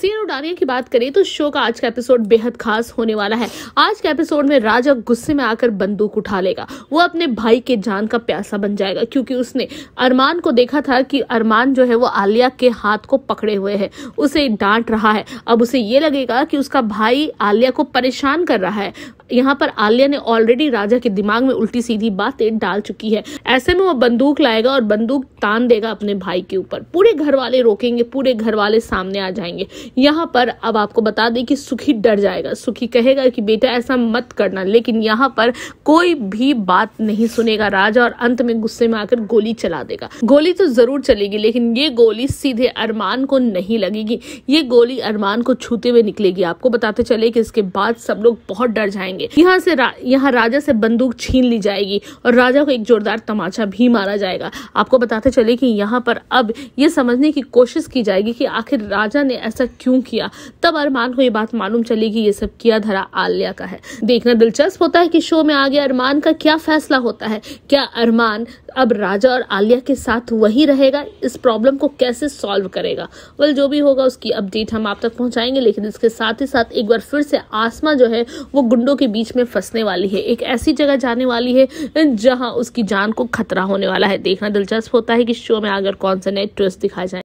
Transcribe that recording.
scene उडानिया की बात करें तो शो का आज का एपिसोड बेहद खास होने वाला है आज के एपिसोड में राजा गुस्से में आकर बंदूक उठा लेगा वो अपने भाई के जान का प्यासा बन जाएगा क्योंकि उसने अरमान को देखा था कि अरमान जो है वो आलिया के हाथ को पकड़े हुए है उसे डांट रहा है अब उसे ये लगेगा कि उसका भाई आलिया को परेशान कर रहा है यहाँ पर आलिया ने ऑलरेडी राजा के दिमाग में उल्टी सीधी बातें डाल चुकी है ऐसे में वो बंदूक लाएगा और बंदूक तान देगा अपने भाई के ऊपर पूरे घर वाले रोकेंगे पूरे घर वाले सामने आ जाएंगे यहाँ पर अब आपको बता दें कि सुखी डर जाएगा सुखी कहेगा कि बेटा ऐसा मत करना लेकिन यहाँ पर कोई भी बात नहीं सुनेगा राजा और अंत में गुस्से में आकर गोली चला देगा गोली तो जरूर चलेगी लेकिन ये गोली सीधे अरमान को नहीं लगेगी ये गोली अरमान को छूते हुए निकलेगी आपको बताते चले कि इसके बाद सब लोग बहुत डर जाएंगे यहाँ से रा, यहाँ राजा से बंदूक छीन ली जाएगी और राजा को एक जोरदार तमाचा भी मारा जाएगा आपको बताते चले कि यहाँ पर अब ये समझने की कोशिश की जाएगी कि आखिर राजा ने ऐसा क्यों किया तब अरमान को ये बात मालूम चली कि ये सब किया धरा आलिया का है देखना दिलचस्प होता है कि शो में आगे अरमान का क्या फैसला होता है क्या अरमान अब राजा और आलिया के साथ वही रहेगा इस प्रॉब्लम को कैसे सॉल्व करेगा वेल जो भी होगा उसकी अपडेट हम आप तक पहुंचाएंगे लेकिन इसके साथ ही साथ एक बार फिर से आसमा जो है वो गुंडों के बीच में फंसने वाली है एक ऐसी जगह जाने वाली है जहां उसकी जान को खतरा होने वाला है देखना दिलचस्प होता है कि शो में अगर कौन से नए ट्विस्ट दिखाए जाए